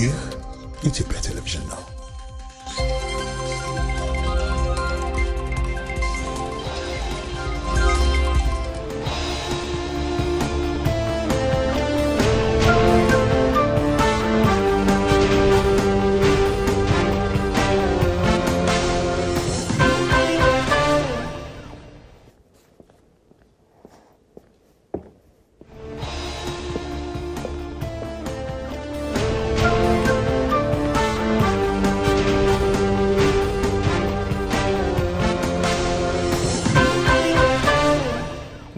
ይህ ኢትዮጵያ ቴሌቪዥን ነው።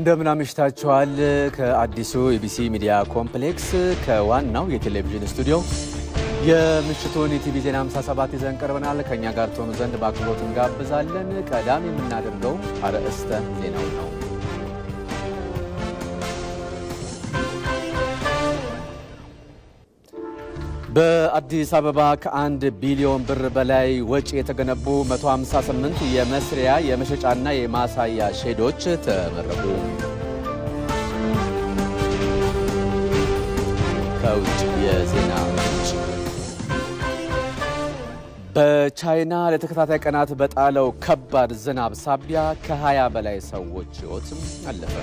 እንደምን አምሽታችኋል። ከአዲሱ ኢቢሲ ሚዲያ ኮምፕሌክስ ከዋናው የቴሌቪዥን ስቱዲዮ የምሽቱን የቲቪ ዜና 57 ይዘን ቀርበናል። ከእኛ ጋር ትሆኑ ዘንድ በአክብሮት እንጋብዛለን። ቀዳም የምናደርገው አርዕስተ ዜናው ነው። በአዲስ አበባ ከአንድ ቢሊዮን ብር በላይ ወጪ የተገነቡ 158 የመስሪያ የመሸጫና የማሳያ ሼዶች ተመረቁ። ከውጭ የዜና ምንጭ በቻይና ለተከታታይ ቀናት በጣለው ከባድ ዝናብ ሳቢያ ከ20 በላይ ሰዎች ህይወት አለፈ።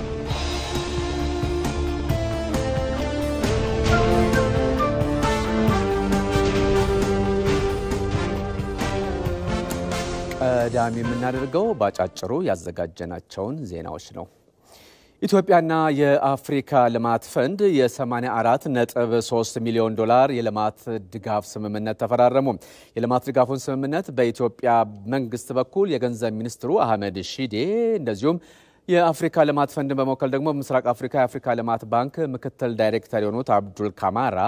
ቀዳሚ የምናደርገው በአጫጭሩ ያዘጋጀናቸውን ዜናዎች ነው። ኢትዮጵያና የአፍሪካ ልማት ፈንድ የ 3 ሚሊዮን ዶላር የልማት ድጋፍ ስምምነት ተፈራረሙ። የልማት ድጋፉን ስምምነት በኢትዮጵያ መንግስት በኩል የገንዘብ ሚኒስትሩ አህመድ ሺዴ እንደዚሁም የአፍሪካ ልማት ፈንድን በመወከል ደግሞ ምስራቅ አፍሪካ የአፍሪካ ልማት ባንክ ምክትል ዳይሬክተር የሆኑት አብዱል ካማራ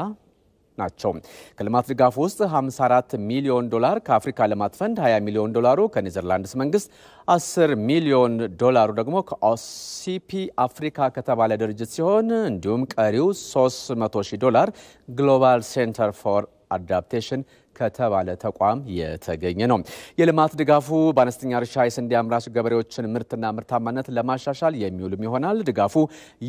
ናቸው። ከልማት ድጋፍ ውስጥ 54 ሚሊዮን ዶላር ከአፍሪካ ልማት ፈንድ፣ 20 ሚሊዮን ዶላሩ ከኔዘርላንድስ መንግስት፣ 10 ሚሊዮን ዶላሩ ደግሞ ከኦሲፒ አፍሪካ ከተባለ ድርጅት ሲሆን እንዲሁም ቀሪው 300 ሺህ ዶላር ግሎባል ሴንተር ፎር አዳፕቴሽን ከተባለ ተቋም የተገኘ ነው። የልማት ድጋፉ በአነስተኛ እርሻ የስንዴ አምራች ገበሬዎችን ምርትና ምርታማነት ለማሻሻል የሚውልም ይሆናል። ድጋፉ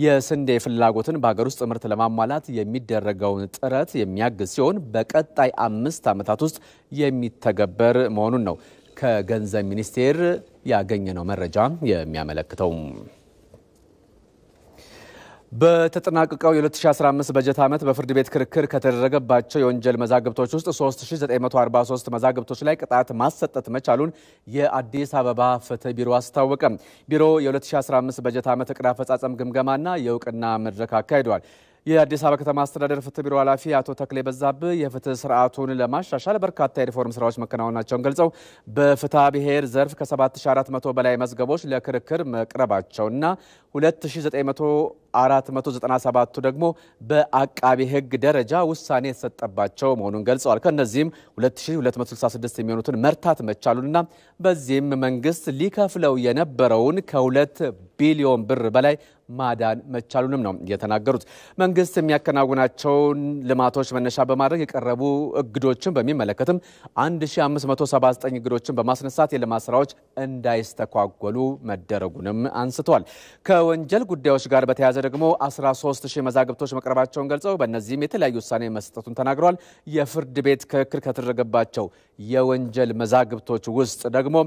የስንዴ ፍላጎትን በሀገር ውስጥ ምርት ለማሟላት የሚደረገውን ጥረት የሚያግዝ ሲሆን በቀጣይ አምስት ዓመታት ውስጥ የሚተገበር መሆኑን ነው ከገንዘብ ሚኒስቴር ያገኘነው መረጃ የሚያመለክተው። በተጠናቀቀው የ2015 በጀት ዓመት በፍርድ ቤት ክርክር ከተደረገባቸው የወንጀል መዛግብቶች ውስጥ 3943 መዛግብቶች ላይ ቅጣት ማሰጠት መቻሉን የአዲስ አበባ ፍትህ ቢሮ አስታወቀ። ቢሮ የ2015 በጀት ዓመት እቅድ አፈጻጸም ግምገማና የእውቅና መድረክ አካሂደዋል። የአዲስ አበባ ከተማ አስተዳደር ፍትህ ቢሮ ኃላፊ አቶ ተክሌ በዛብ የፍትህ ስርዓቱን ለማሻሻል በርካታ የሪፎርም ስራዎች መከናወናቸውን ገልጸው በፍትሐ ብሔር ዘርፍ ከ7400 በላይ መዝገቦች ለክርክር መቅረባቸውና 2900 497ቱ ደግሞ በአቃቤ ህግ ደረጃ ውሳኔ የተሰጠባቸው መሆኑን ገልጸዋል። ከእነዚህም 2266 የሚሆኑትን መርታት መቻሉንና በዚህም መንግስት ሊከፍለው የነበረውን ከሁለት ቢሊዮን ብር በላይ ማዳን መቻሉንም ነው የተናገሩት። መንግስት የሚያከናውናቸውን ልማቶች መነሻ በማድረግ የቀረቡ እግዶችን በሚመለከትም 1579 እግዶችን በማስነሳት የልማት ስራዎች እንዳይስተጓጎሉ መደረጉንም አንስተዋል። ከወንጀል ጉዳዮች ጋር በተያያዘ ደግሞ 13 ሺህ መዛግብቶች መቅረባቸውን ገልጸው በእነዚህም የተለያዩ ውሳኔ መስጠቱን ተናግረዋል። የፍርድ ቤት ክርክር ከተደረገባቸው የወንጀል መዛግብቶች ውስጥ ደግሞ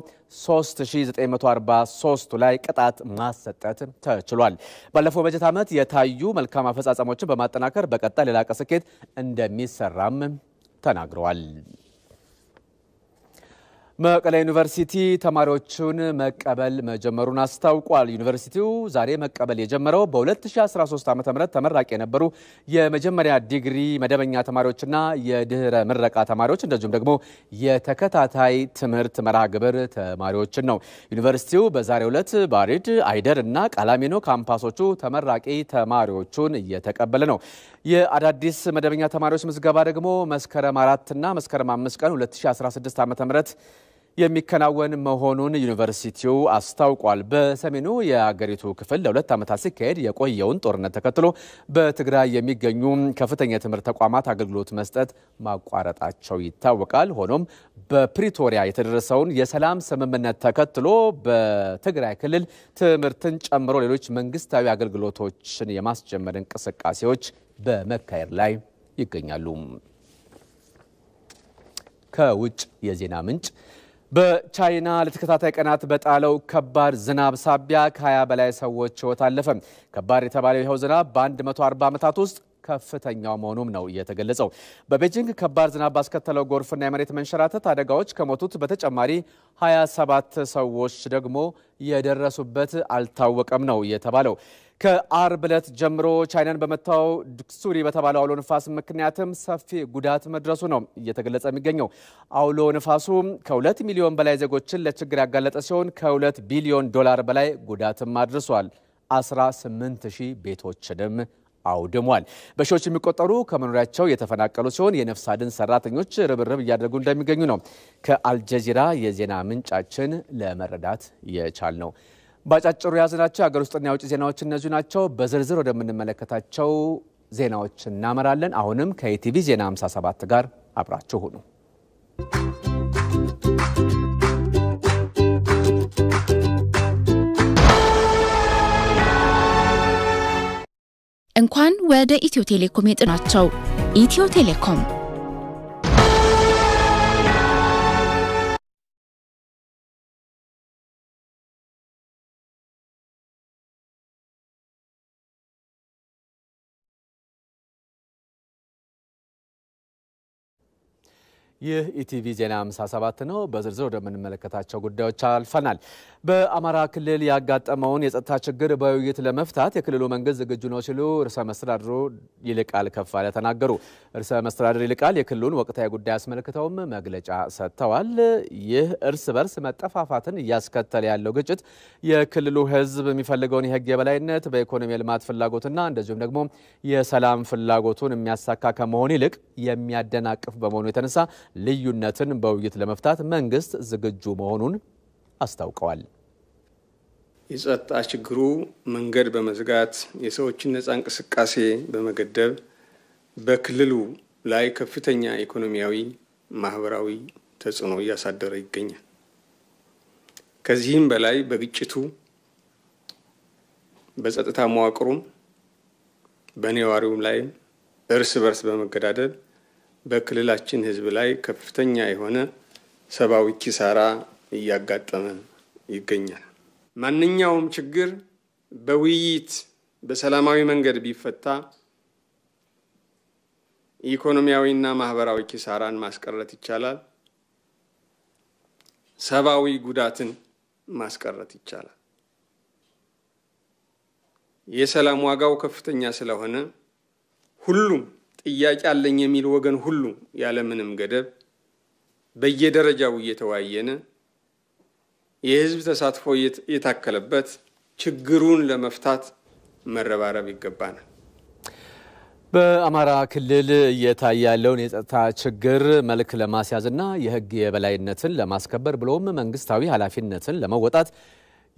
3943ቱ ላይ ቅጣት ማሰጠት ተችሏል። ባለፈው በጀት ዓመት የታዩ መልካም አፈጻጸሞችን በማጠናከር በቀጣይ ለላቀ ስኬት እንደሚሰራም ተናግረዋል። መቀለ ዩኒቨርሲቲ ተማሪዎቹን መቀበል መጀመሩን አስታውቋል። ዩኒቨርሲቲው ዛሬ መቀበል የጀመረው በ2013 ዓ ም ተመራቂ የነበሩ የመጀመሪያ ዲግሪ መደበኛ ተማሪዎችና የድህረ ምረቃ ተማሪዎች እንደዚሁም ደግሞ የተከታታይ ትምህርት መርሃ ግብር ተማሪዎችን ነው። ዩኒቨርሲቲው በዛሬው ዕለት ባሪድ፣ አይደር እና ቃላሚኖ ካምፓሶቹ ተመራቂ ተማሪዎቹን እየተቀበለ ነው። የአዳዲስ መደበኛ ተማሪዎች ምዝገባ ደግሞ መስከረም አራትና መስከረም አምስት ቀን 2016 ዓ ም የሚከናወን መሆኑን ዩኒቨርሲቲው አስታውቋል። በሰሜኑ የአገሪቱ ክፍል ለሁለት ዓመታት ሲካሄድ የቆየውን ጦርነት ተከትሎ በትግራይ የሚገኙ ከፍተኛ የትምህርት ተቋማት አገልግሎት መስጠት ማቋረጣቸው ይታወቃል። ሆኖም በፕሪቶሪያ የተደረሰውን የሰላም ስምምነት ተከትሎ በትግራይ ክልል ትምህርትን ጨምሮ ሌሎች መንግስታዊ አገልግሎቶችን የማስጀመር እንቅስቃሴዎች በመካሄድ ላይ ይገኛሉ። ከውጭ የዜና ምንጭ በቻይና ለተከታታይ ቀናት በጣለው ከባድ ዝናብ ሳቢያ ከ20 በላይ ሰዎች ሕይወት አለፈ። ከባድ የተባለው ይኸው ዝናብ በ140 ዓመታት ውስጥ ከፍተኛው መሆኑም ነው የተገለጸው። በቤጂንግ ከባድ ዝናብ ባስከተለው ጎርፍና የመሬት መንሸራተት አደጋዎች ከሞቱት በተጨማሪ 27 ሰዎች ደግሞ የደረሱበት አልታወቀም ነው የተባለው። ከአርብ ዕለት ጀምሮ ቻይናን በመታው ዱክሱሪ በተባለው አውሎ ንፋስ ምክንያትም ሰፊ ጉዳት መድረሱ ነው እየተገለጸ የሚገኘው። አውሎ ንፋሱ ከሁለት ሚሊዮን በላይ ዜጎችን ለችግር ያጋለጠ ሲሆን ከሁለት ቢሊዮን ዶላር በላይ ጉዳትም አድርሷል። 18 ሺህ ቤቶችንም አውድሟል። በሺዎች የሚቆጠሩ ከመኖሪያቸው የተፈናቀሉ ሲሆን የነፍስ አድን ሰራተኞች ርብርብ እያደረጉ እንደሚገኙ ነው ከአልጀዚራ የዜና ምንጫችን ለመረዳት የቻል ነው። በአጫጭሩ የያዝናቸው የሀገር ውስጥና የውጭ ዜናዎች እነዚሁ ናቸው። በዝርዝር ወደምንመለከታቸው ዜናዎች እናመራለን። አሁንም ከኢቲቪ ዜና 57 ጋር አብራችሁ ሁኑ። እንኳን ወደ ኢትዮ ቴሌኮም የጥናቸው ኢትዮ ቴሌኮም ይህ ኢቲቪ ዜና 57 ነው። በዝርዝር ወደምንመለከታቸው ጉዳዮች አልፈናል። በአማራ ክልል ያጋጠመውን የጸጥታ ችግር በውይይት ለመፍታት የክልሉ መንግስት ዝግጁ ነው ሲሉ ርዕሰ መስተዳድሩ ይልቃል ከፋለ ተናገሩ። ርዕሰ መስተዳድር ይልቃል የክልሉን ወቅታዊ ጉዳይ አስመልክተውም መግለጫ ሰጥተዋል። ይህ እርስ በርስ መጠፋፋትን እያስከተለ ያለው ግጭት የክልሉ ህዝብ የሚፈልገውን የህግ የበላይነት በኢኮኖሚ ልማት ፍላጎትና እንደዚሁም ደግሞ የሰላም ፍላጎቱን የሚያሳካ ከመሆን ይልቅ የሚያደናቅፍ በመሆኑ የተነሳ ልዩነትን በውይይት ለመፍታት መንግስት ዝግጁ መሆኑን አስታውቀዋል። የጸጥታ ችግሩ መንገድ በመዝጋት የሰዎችን ነጻ እንቅስቃሴ በመገደብ በክልሉ ላይ ከፍተኛ ኢኮኖሚያዊ፣ ማህበራዊ ተጽዕኖ እያሳደረ ይገኛል። ከዚህም በላይ በግጭቱ በጸጥታ መዋቅሩም በነዋሪውም ላይ እርስ በርስ በመገዳደል በክልላችን ህዝብ ላይ ከፍተኛ የሆነ ሰብአዊ ኪሳራ እያጋጠመ ይገኛል። ማንኛውም ችግር በውይይት በሰላማዊ መንገድ ቢፈታ ኢኮኖሚያዊና ማህበራዊ ኪሳራን ማስቀረት ይቻላል። ሰብአዊ ጉዳትን ማስቀረት ይቻላል። የሰላም ዋጋው ከፍተኛ ስለሆነ ሁሉም ጥያቄ አለኝ የሚል ወገን ሁሉ ያለምንም ገደብ በየደረጃው እየተወያየን የህዝብ ተሳትፎ የታከለበት ችግሩን ለመፍታት መረባረብ ይገባናል። በአማራ ክልል እየታየ ያለውን የጸጥታ ችግር መልክ ለማስያዝና የህግ የበላይነትን ለማስከበር ብሎም መንግስታዊ ኃላፊነትን ለመወጣት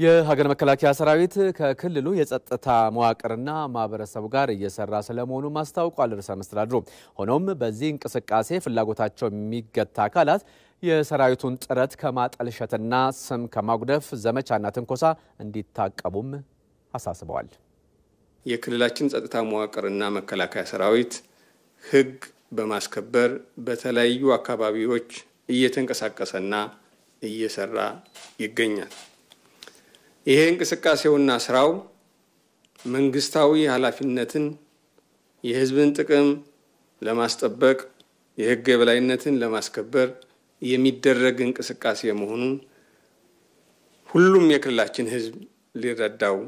የሀገር መከላከያ ሰራዊት ከክልሉ የጸጥታ መዋቅርና ማህበረሰቡ ጋር እየሰራ ስለመሆኑ አስታውቋል ርዕሰ መስተዳድሩ። ሆኖም በዚህ እንቅስቃሴ ፍላጎታቸው የሚገታ አካላት የሰራዊቱን ጥረት ከማጠልሸትና ስም ከማጉደፍ ዘመቻና ትንኮሳ እንዲታቀቡም አሳስበዋል። የክልላችን ጸጥታ መዋቅርና መከላከያ ሰራዊት ህግ በማስከበር በተለያዩ አካባቢዎች እየተንቀሳቀሰና እየሰራ ይገኛል። ይሄ እንቅስቃሴውና ስራው መንግስታዊ ኃላፊነትን፣ የህዝብን ጥቅም ለማስጠበቅ፣ የህግ የበላይነትን ለማስከበር የሚደረግ እንቅስቃሴ መሆኑን ሁሉም የክልላችን ህዝብ ሊረዳው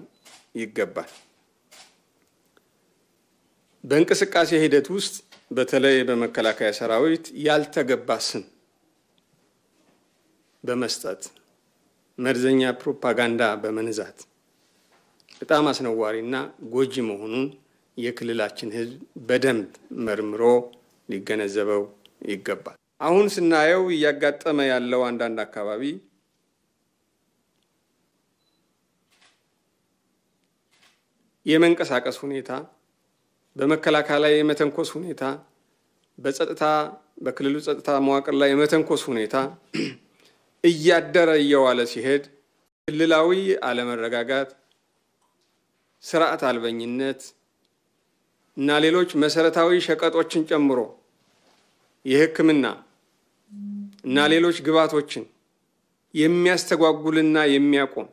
ይገባል። በእንቅስቃሴ ሂደት ውስጥ በተለይ በመከላከያ ሰራዊት ያልተገባ ስም በመስጠት መርዘኛ ፕሮፓጋንዳ በመንዛት በጣም አስነዋሪና ጎጂ መሆኑን የክልላችን ሕዝብ በደንብ መርምሮ ሊገነዘበው ይገባል። አሁን ስናየው እያጋጠመ ያለው አንዳንድ አካባቢ የመንቀሳቀስ ሁኔታ፣ በመከላከያ ላይ የመተንኮስ ሁኔታ፣ በጸጥታ በክልሉ ጸጥታ መዋቅር ላይ የመተንኮስ ሁኔታ እያደረ እየዋለ ሲሄድ ክልላዊ አለመረጋጋት፣ ስርዓት አልበኝነት እና ሌሎች መሰረታዊ ሸቀጦችን ጨምሮ የሕክምና እና ሌሎች ግብዓቶችን የሚያስተጓጉልና የሚያቆም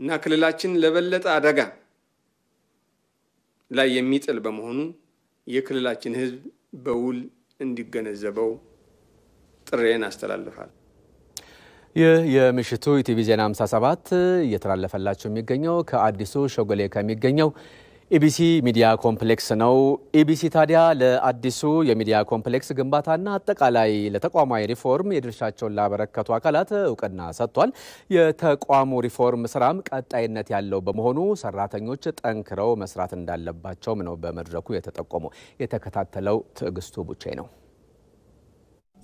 እና ክልላችን ለበለጠ አደጋ ላይ የሚጥል በመሆኑ የክልላችን ሕዝብ በውል እንዲገነዘበው ጥሬን አስተላልፋል። ይህ የምሽቱ ኢቲቪ ዜና 57 እየተላለፈላቸው የሚገኘው ከአዲሱ ሸጎሌ ከሚገኘው ኢቢሲ ሚዲያ ኮምፕሌክስ ነው። ኢቢሲ ታዲያ ለአዲሱ የሚዲያ ኮምፕሌክስ ግንባታና አጠቃላይ ለተቋማዊ ሪፎርም የድርሻቸውን ላበረከቱ አካላት እውቅና ሰጥቷል። የተቋሙ ሪፎርም ስራም ቀጣይነት ያለው በመሆኑ ሰራተኞች ጠንክረው መስራት እንዳለባቸውም ነው በመድረኩ የተጠቆመው። የተከታተለው ትዕግስቱ ቡቻይ ነው።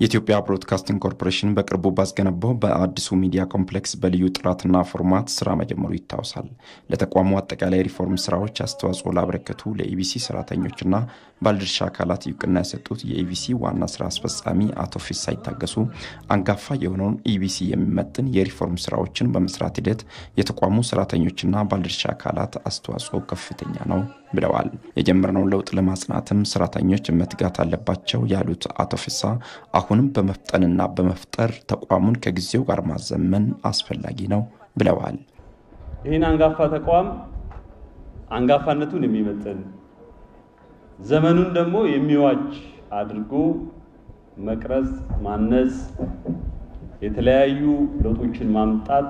የኢትዮጵያ ብሮድካስቲንግ ኮርፖሬሽን በቅርቡ ባስገነባው በአዲሱ ሚዲያ ኮምፕሌክስ በልዩ ጥራትና ፎርማት ስራ መጀመሩ ይታወሳል። ለተቋሙ አጠቃላይ ሪፎርም ስራዎች አስተዋጽኦ ላበረከቱ ለኢቢሲ ሰራተኞችና ባልድርሻ አካላት እውቅና የሰጡት የኢቢሲ ዋና ስራ አስፈጻሚ አቶ ፊሳ ይታገሱ አንጋፋ የሆነውን ኢቢሲ የሚመጥን የሪፎርም ስራዎችን በመስራት ሂደት የተቋሙ ሰራተኞችና ባልድርሻ አካላት አስተዋጽኦ ከፍተኛ ነው ብለዋል። የጀመርነውን ለውጥ ለማጽናትም ሰራተኞች መትጋት አለባቸው ያሉት አቶ ፊሳ አሁንም በመፍጠንና በመፍጠር ተቋሙን ከጊዜው ጋር ማዘመን አስፈላጊ ነው ብለዋል። ይህን አንጋፋ ተቋም አንጋፋነቱን የሚመጥን ዘመኑን ደግሞ የሚዋጅ አድርጎ መቅረጽ፣ ማነጽ፣ የተለያዩ ለውጦችን ማምጣት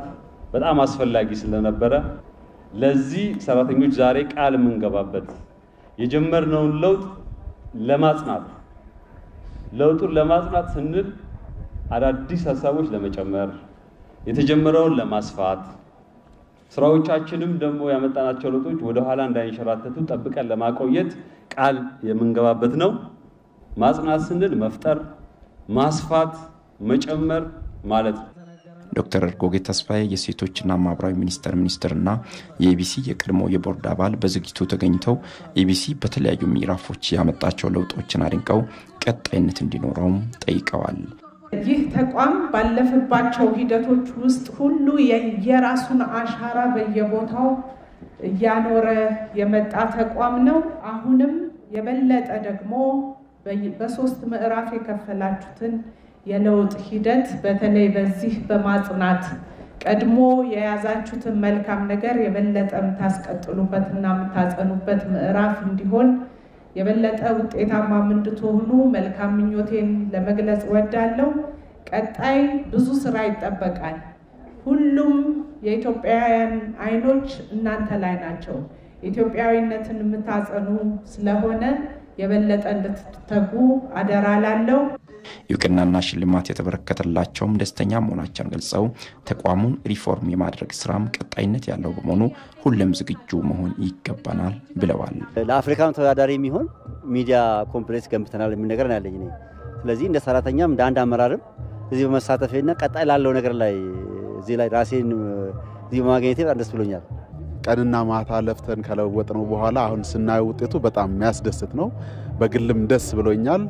በጣም አስፈላጊ ስለነበረ ለዚህ ሰራተኞች ዛሬ ቃል የምንገባበት የጀመርነውን ለውጥ ለማጽናት ለውጡን ለማጽናት ስንል አዳዲስ ሀሳቦች ለመጨመር የተጀመረውን ለማስፋት ስራዎቻችንም ደግሞ ያመጣናቸው ለውጦች ወደኋላ እንዳይንሸራተቱ ጠብቀን ለማቆየት ቃል የምንገባበት ነው። ማጽናት ስንል መፍጠር፣ ማስፋት፣ መጨመር ማለት ነው። ዶክተር እርጎጌ ተስፋዬ የሴቶችና ማህበራዊ ሚኒስቴር ሚኒስትርና የኢቢሲ የቀድሞ የቦርድ አባል በዝግጅቱ ተገኝተው ኢቢሲ በተለያዩ ምዕራፎች ያመጣቸው ለውጦችን አድንቀው ቀጣይነት እንዲኖረውም ጠይቀዋል። ይህ ተቋም ባለፈባቸው ሂደቶች ውስጥ ሁሉ የየራሱን አሻራ በየቦታው እያኖረ የመጣ ተቋም ነው። አሁንም የበለጠ ደግሞ በሶስት ምዕራፍ የከፈላችሁትን የለውጥ ሂደት በተለይ በዚህ በማጽናት ቀድሞ የያዛችሁትን መልካም ነገር የበለጠ የምታስቀጥሉበት የምታጸኑበት ምዕራፍ እንዲሆን የበለጠ ውጤታማ እንድትሆኑ መልካም ምኞቴን ለመግለጽ እወዳለሁ። ቀጣይ ብዙ ስራ ይጠበቃል። ሁሉም የኢትዮጵያውያን አይኖች እናንተ ላይ ናቸው። ኢትዮጵያዊነትን የምታጸኑ ስለሆነ የበለጠ እንድትተጉ አደራ ላለው እውቅናና ሽልማት የተበረከተላቸውም ደስተኛ መሆናቸውን ገልጸው ተቋሙን ሪፎርም የማድረግ ስራም ቀጣይነት ያለው በመሆኑ ሁሉም ዝግጁ መሆን ይገባናል ብለዋል። ለአፍሪካኑ ተወዳዳሪ የሚሆን ሚዲያ ኮምፕሌክስ ገንብተናል የሚል ነገር ያለኝ እኔ። ስለዚህ እንደ ሰራተኛም እንደ አንድ አመራርም እዚህ በመሳተፌና ቀጣይ ላለው ነገር ላይ እዚህ ላይ ራሴን በማግኘቴ በጣም ደስ ብሎኛል። ቀንና ማታ ለፍተን ከለወጥ ነው በኋላ አሁን ስናየው ውጤቱ በጣም የሚያስደስት ነው። በግልም ደስ ብሎኛል።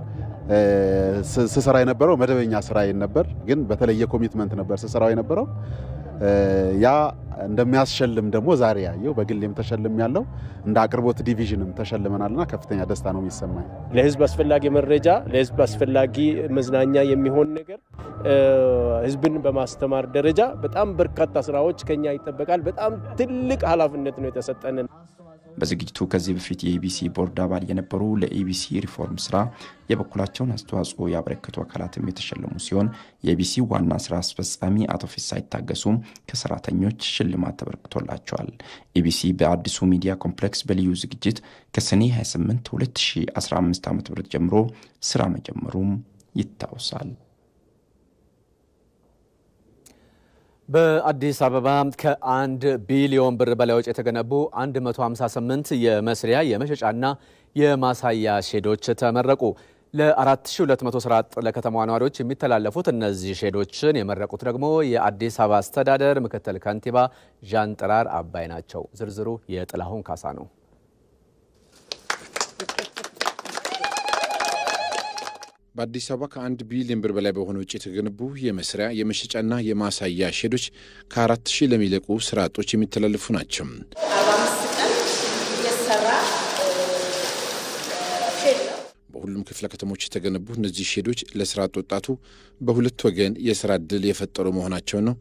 ስሰራ የነበረው መደበኛ ስራዬን ነበር፣ ግን በተለየ ኮሚትመንት ነበር ስሰራው የነበረው ያ እንደሚያስሸልም ደግሞ ዛሬ ያየው በግሌም ተሸልም ያለው እንደ አቅርቦት ዲቪዥንም ተሸልመናልና ከፍተኛ ደስታ ነው የሚሰማኝ። ለህዝብ አስፈላጊ መረጃ፣ ለህዝብ አስፈላጊ መዝናኛ የሚሆን ነገር ህዝብን በማስተማር ደረጃ በጣም በርካታ ስራዎች ከኛ ይጠበቃል። በጣም ትልቅ ኃላፊነት ነው የተሰጠንን። በዝግጅቱ ከዚህ በፊት የኢቢሲ ቦርድ አባል የነበሩ ለኢቢሲ ሪፎርም ስራ የበኩላቸውን አስተዋጽኦ ያበረከቱ አካላትም የተሸለሙ ሲሆን የኢቢሲ ዋና ስራ አስፈጻሚ አቶ ፊሳ ይታገሱም ከሰራተኞች ሽልማት ተበርክቶላቸዋል። ኢቢሲ በአዲሱ ሚዲያ ኮምፕሌክስ በልዩ ዝግጅት ከሰኔ 28 2015 ም ጀምሮ ስራ መጀመሩም ይታወሳል። በአዲስ አበባ ከአንድ ቢሊዮን ብር በላይ ወጪ የተገነቡ 158 የመስሪያ የመሸጫና የማሳያ ሼዶች ተመረቁ። ለ4200 ስራ አጥ ለከተማዋ ነዋሪዎች የሚተላለፉት እነዚህ ሼዶችን የመረቁት ደግሞ የአዲስ አበባ አስተዳደር ምክትል ከንቲባ ዣንጥራር አባይ ናቸው። ዝርዝሩ የጥላሁን ካሳ ነው። በአዲስ አበባ ከአንድ ቢሊዮን ብር በላይ በሆነ ውጭ የተገነቡ የመስሪያ የመሸጫና የማሳያ ሼዶች ከአራት ሺህ ለሚለቁ ስራ አጦች የሚተላለፉ ናቸው። በሁሉም ክፍለ ከተሞች የተገነቡ እነዚህ ሼዶች ለስራ አጥ ወጣቱ በሁለት ወገን የስራ እድል የፈጠሩ መሆናቸውን ነው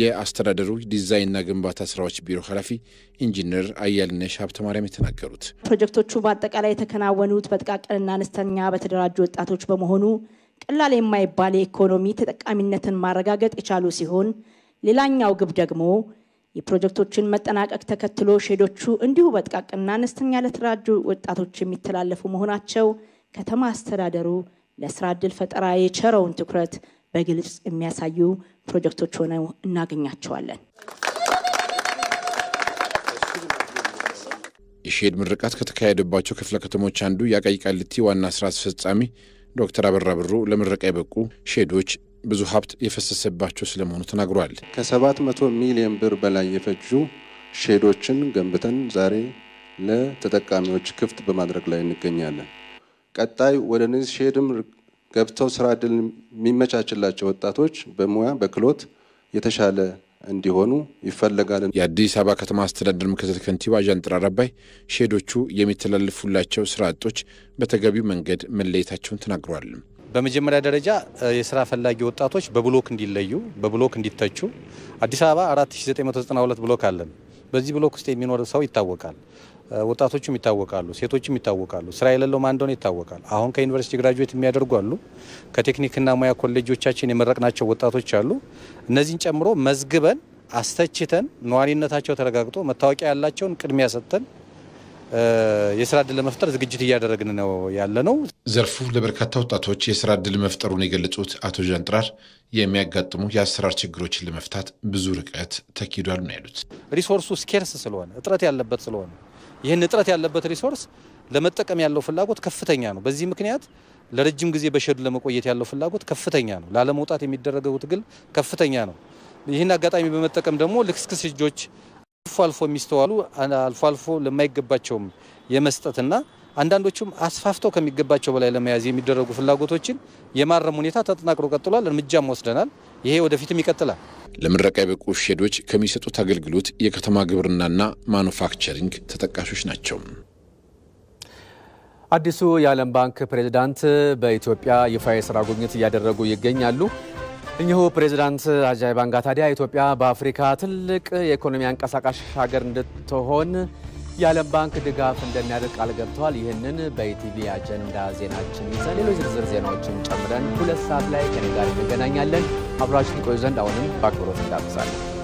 የአስተዳደሩ ዲዛይንና ግንባታ ስራዎች ቢሮ ኃላፊ ኢንጂነር አያልነሽ ሀብተ ማርያም የተናገሩት። ፕሮጀክቶቹ በአጠቃላይ የተከናወኑት በጥቃቅንና አነስተኛ በተደራጁ ወጣቶች በመሆኑ ቀላል የማይባል የኢኮኖሚ ተጠቃሚነትን ማረጋገጥ የቻሉ ሲሆን ሌላኛው ግብ ደግሞ የፕሮጀክቶችን መጠናቀቅ ተከትሎ ሼዶቹ እንዲሁ በጥቃቅና አነስተኛ ለተደራጁ ወጣቶች የሚተላለፉ መሆናቸው ከተማ አስተዳደሩ ለስራ ዕድል ፈጠራ የቸረውን ትኩረት በግልጽ የሚያሳዩ ፕሮጀክቶች ሆነው እናገኛቸዋለን። የሼድ ምርቃት ከተካሄደባቸው ክፍለ ከተሞች አንዱ የአቃቂ ቃሊቲ ዋና ስራ አስፈጻሚ ዶክተር አበራ ብሩ ለምረቃ የበቁ ሼዶች ብዙ ሀብት የፈሰሰባቸው ስለመሆኑ ተናግሯል። ከሰባት መቶ ሚሊዮን ብር በላይ የፈጁ ሼዶችን ገንብተን ዛሬ ለተጠቃሚዎች ክፍት በማድረግ ላይ እንገኛለን። ቀጣይ ወደ ንዝ ሼድም ገብተው ስራ እድል የሚመቻችላቸው ወጣቶች በሙያ በክሎት የተሻለ እንዲሆኑ ይፈለጋል። የአዲስ አበባ ከተማ አስተዳደር ምክትል ከንቲባ ዣንጥራ ረባይ ሼዶቹ የሚተላልፉላቸው ስራ አጦች በተገቢው መንገድ መለየታቸውን ተናግረዋል። በመጀመሪያ ደረጃ የስራ ፈላጊ ወጣቶች በብሎክ እንዲለዩ፣ በብሎክ እንዲተቹ አዲስ አበባ 4992 ብሎክ አለን። በዚህ ብሎክ ውስጥ የሚኖር ሰው ይታወቃል። ወጣቶችም ይታወቃሉ፣ ሴቶችም ይታወቃሉ። ስራ የሌለው ማን እንደሆነ ይታወቃል። አሁን ከዩኒቨርሲቲ ግራጁዌት የሚያደርጉ አሉ። ከቴክኒክና ሙያ ኮሌጆቻችን የመረቅናቸው ወጣቶች አሉ። እነዚህን ጨምሮ መዝግበን አስተችተን ነዋሪነታቸው ተረጋግጦ መታወቂያ ያላቸውን ቅድሚያ ሰጥተን የስራ እድል ለመፍጠር ዝግጅት እያደረግን ነው ያለ ነው። ዘርፉ ለበርካታ ወጣቶች የስራ እድል መፍጠሩን የገለጹት አቶ ዣንጥራር የሚያጋጥሙ የአሰራር ችግሮችን ለመፍታት ብዙ ርቀት ተኪዷል ነው ያሉት። ሪሶርሱ ስኬርስ ስለሆነ እጥረት ያለበት ስለሆነ ይህን እጥረት ያለበት ሪሶርስ ለመጠቀም ያለው ፍላጎት ከፍተኛ ነው። በዚህ ምክንያት ለረጅም ጊዜ በሸዱ ለመቆየት ያለው ፍላጎት ከፍተኛ ነው። ላለመውጣት የሚደረገው ትግል ከፍተኛ ነው። ይህን አጋጣሚ በመጠቀም ደግሞ ልክስክስ እጆች አልፎ አልፎ የሚስተዋሉ አልፎ አልፎ ለማይገባቸውም የመስጠትና አንዳንዶቹም አስፋፍተው ከሚገባቸው በላይ ለመያዝ የሚደረጉ ፍላጎቶችን የማረም ሁኔታ ተጠናክሮ ቀጥሏል። እርምጃም ወስደናል። ይሄ ወደፊትም ይቀጥላል። ለምረቃ የበቁ ሼዶች ከሚሰጡት አገልግሎት የከተማ ግብርናና ማኑፋክቸሪንግ ተጠቃሾች ናቸው። አዲሱ የዓለም ባንክ ፕሬዚዳንት በኢትዮጵያ ይፋ የሥራ ጉብኝት እያደረጉ ይገኛሉ። እኚሁ ፕሬዚዳንት አጃይ ባንጋ ታዲያ ኢትዮጵያ በአፍሪካ ትልቅ የኢኮኖሚ አንቀሳቃሽ ሀገር እንድትሆን የዓለም ባንክ ድጋፍ እንደሚያደርግ ቃል ገብተዋል። ይህንን በኢቲቪ አጀንዳ ዜናችን ይዘን ሌሎች ዝርዝር ዜናዎችን ጨምረን ሁለት ሰዓት ላይ ከኔ ጋር እንገናኛለን። አብራችን ቆዩ ዘንድ አሁንም በአክብሮት እንጋብዛለን።